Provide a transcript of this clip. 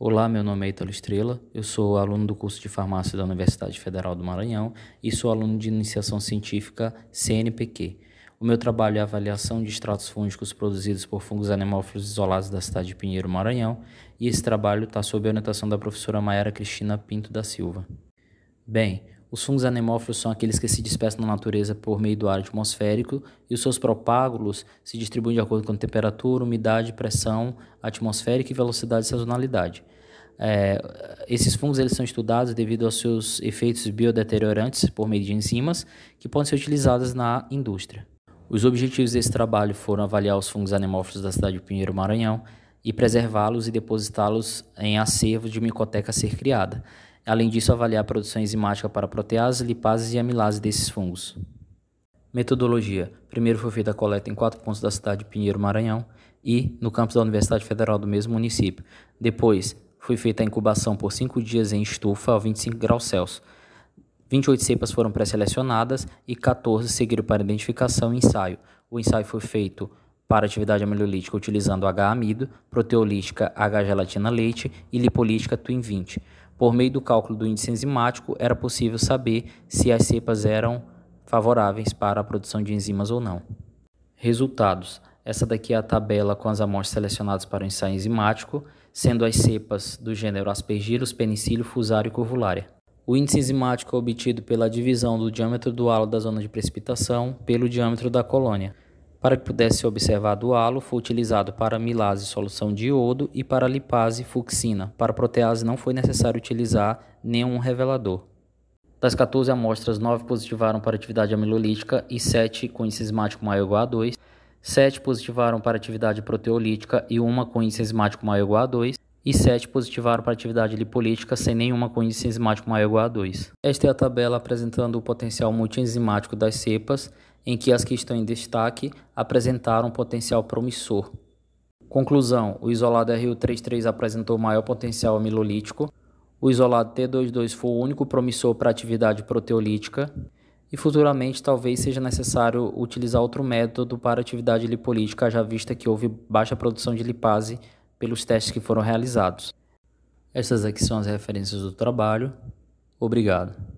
Olá, meu nome é Italo Estrela, eu sou aluno do curso de farmácia da Universidade Federal do Maranhão e sou aluno de iniciação científica CNPq. O meu trabalho é avaliação de extratos fúngicos produzidos por fungos anemófilos isolados da cidade de Pinheiro, Maranhão, e esse trabalho está sob a orientação da professora Mayara Cristina Pinto da Silva. Bem, os fungos anemófilos são aqueles que se dispersam na natureza por meio do ar atmosférico e os seus propágulos se distribuem de acordo com temperatura, umidade, pressão atmosférica e velocidade e sazonalidade. É, esses fungos eles são estudados devido aos seus efeitos biodeteriorantes por meio de enzimas que podem ser utilizadas na indústria. Os objetivos desse trabalho foram avaliar os fungos anemófilos da cidade de Pinheiro Maranhão e preservá-los e depositá-los em acervos de micoteca a ser criada. Além disso, avaliar a produção enzimática para proteases, lipases e amilases desses fungos. Metodologia. Primeiro foi feita a coleta em quatro pontos da cidade de Pinheiro, Maranhão e no campus da Universidade Federal do mesmo município. Depois, foi feita a incubação por cinco dias em estufa a 25 graus Celsius. 28 cepas foram pré-selecionadas e 14 seguiram para identificação e ensaio. O ensaio foi feito para atividade amilolítica utilizando H-amido, proteolítica H-gelatina leite e lipolítica Twin 20. Por meio do cálculo do índice enzimático, era possível saber se as cepas eram favoráveis para a produção de enzimas ou não. Resultados. Essa daqui é a tabela com as amostras selecionadas para o ensaio enzimático, sendo as cepas do gênero Aspergillus, Penicillium, Fusário e Curvularia. O índice enzimático é obtido pela divisão do diâmetro do halo da zona de precipitação pelo diâmetro da colônia. Para que pudesse ser observado o halo, foi utilizado para milase solução de iodo e para lipase fuxina. Para protease não foi necessário utilizar nenhum revelador. Das 14 amostras, 9 positivaram para atividade amilolítica e 7 com índice esmático maior ou igual a 2. 7 positivaram para atividade proteolítica e 1 com índice esmático maior ou igual a 2 e 7 positivaram para atividade lipolítica sem nenhuma com índice maior ou igual a 2. Esta é a tabela apresentando o potencial multienzimático das cepas em que as que estão em destaque apresentaram potencial promissor. Conclusão: o isolado RU33 apresentou maior potencial amilolítico, o isolado T22 foi o único promissor para atividade proteolítica e futuramente talvez seja necessário utilizar outro método para atividade lipolítica, já vista que houve baixa produção de lipase pelos testes que foram realizados. Estas aqui são as referências do trabalho. Obrigado.